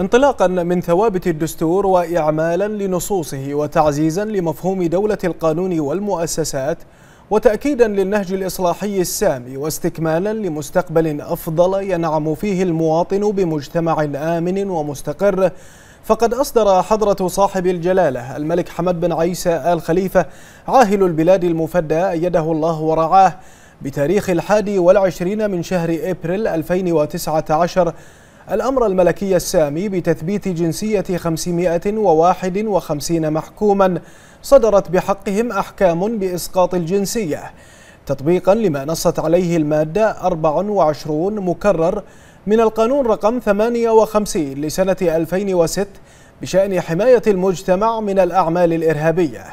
انطلاقا من ثوابت الدستور وإعمالا لنصوصه وتعزيزا لمفهوم دولة القانون والمؤسسات وتأكيدا للنهج الإصلاحي السامي واستكمالا لمستقبل أفضل ينعم فيه المواطن بمجتمع آمن ومستقر فقد أصدر حضرة صاحب الجلالة الملك حمد بن عيسى آل خليفة عاهل البلاد المفدى أيده الله ورعاه بتاريخ الحادي والعشرين من شهر إبريل 2019 الأمر الملكي السامي بتثبيت جنسية 551 محكوما صدرت بحقهم أحكام بإسقاط الجنسية تطبيقا لما نصت عليه المادة 24 مكرر من القانون رقم 58 لسنة 2006 بشأن حماية المجتمع من الأعمال الإرهابية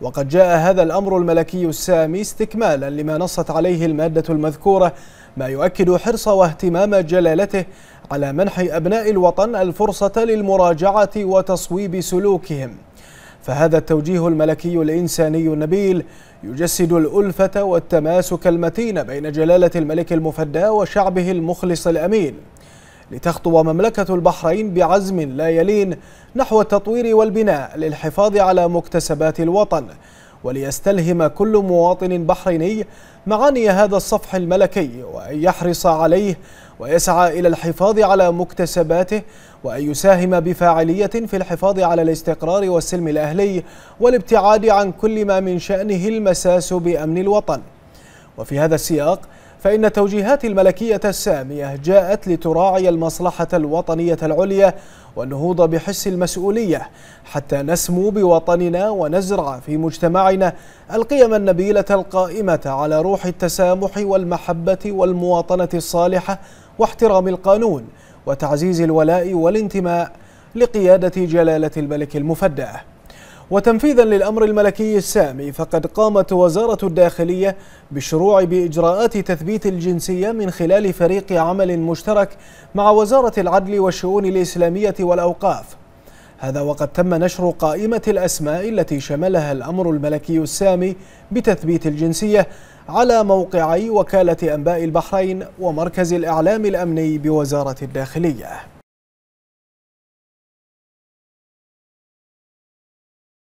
وقد جاء هذا الأمر الملكي السامي استكمالا لما نصت عليه المادة المذكورة ما يؤكد حرص واهتمام جلالته على منح أبناء الوطن الفرصة للمراجعة وتصويب سلوكهم فهذا التوجيه الملكي الإنساني النبيل يجسد الألفة والتماسك المتين بين جلالة الملك المفدى وشعبه المخلص الأمين لتخطو مملكة البحرين بعزم لا يلين نحو التطوير والبناء للحفاظ على مكتسبات الوطن وليستلهم كل مواطن بحريني معاني هذا الصفح الملكي وأن يحرص عليه ويسعى إلى الحفاظ على مكتسباته وأن يساهم بفاعلية في الحفاظ على الاستقرار والسلم الأهلي والابتعاد عن كل ما من شأنه المساس بأمن الوطن وفي هذا السياق فإن توجيهات الملكية السامية جاءت لتراعي المصلحة الوطنية العليا والنهوض بحس المسؤولية حتى نسمو بوطننا ونزرع في مجتمعنا القيم النبيلة القائمة على روح التسامح والمحبة والمواطنة الصالحة واحترام القانون وتعزيز الولاء والانتماء لقيادة جلالة الملك المفدى وتنفيذا للأمر الملكي السامي فقد قامت وزارة الداخلية بالشروع بإجراءات تثبيت الجنسية من خلال فريق عمل مشترك مع وزارة العدل والشؤون الإسلامية والأوقاف هذا وقد تم نشر قائمة الأسماء التي شملها الأمر الملكي السامي بتثبيت الجنسية على موقعي وكالة أنباء البحرين ومركز الإعلام الأمني بوزارة الداخلية